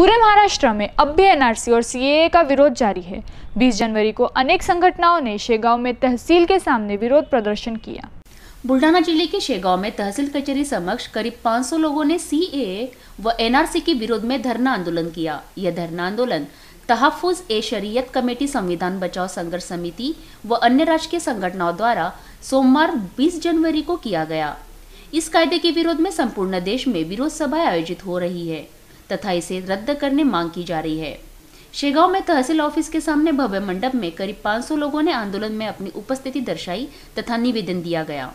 पूरे महाराष्ट्र में अब भी एनआरसी और सीएए का विरोध जारी है 20 जनवरी को अनेक संगठनाओं ने शेगांव में तहसील के सामने विरोध प्रदर्शन किया बुल्ढाना जिले के शेगांव में तहसील कचेरी समक्ष करीब 500 लोगों ने सीएए व एनआरसी के विरोध में धरना आंदोलन किया यह धरना आंदोलन तहफुज ए शरीयत कमेटी संविधान बचाओ संघर्ष समिति व अन्य राजकीय संगठनों द्वारा सोमवार 20 जनवरी को किया गया इस कायदे के विरोध में संपूर्ण देश में विरोध सभाएं आयोजित हो रही है तथा इसे रद्द करने मांग की जा रही है शेगांव में तहसील ऑफिस के सामने भव्य मंडप में करीब 500 लोगों ने आंदोलन में अपनी उपस्थिति दर्शाई तथा निवेदन दिया गया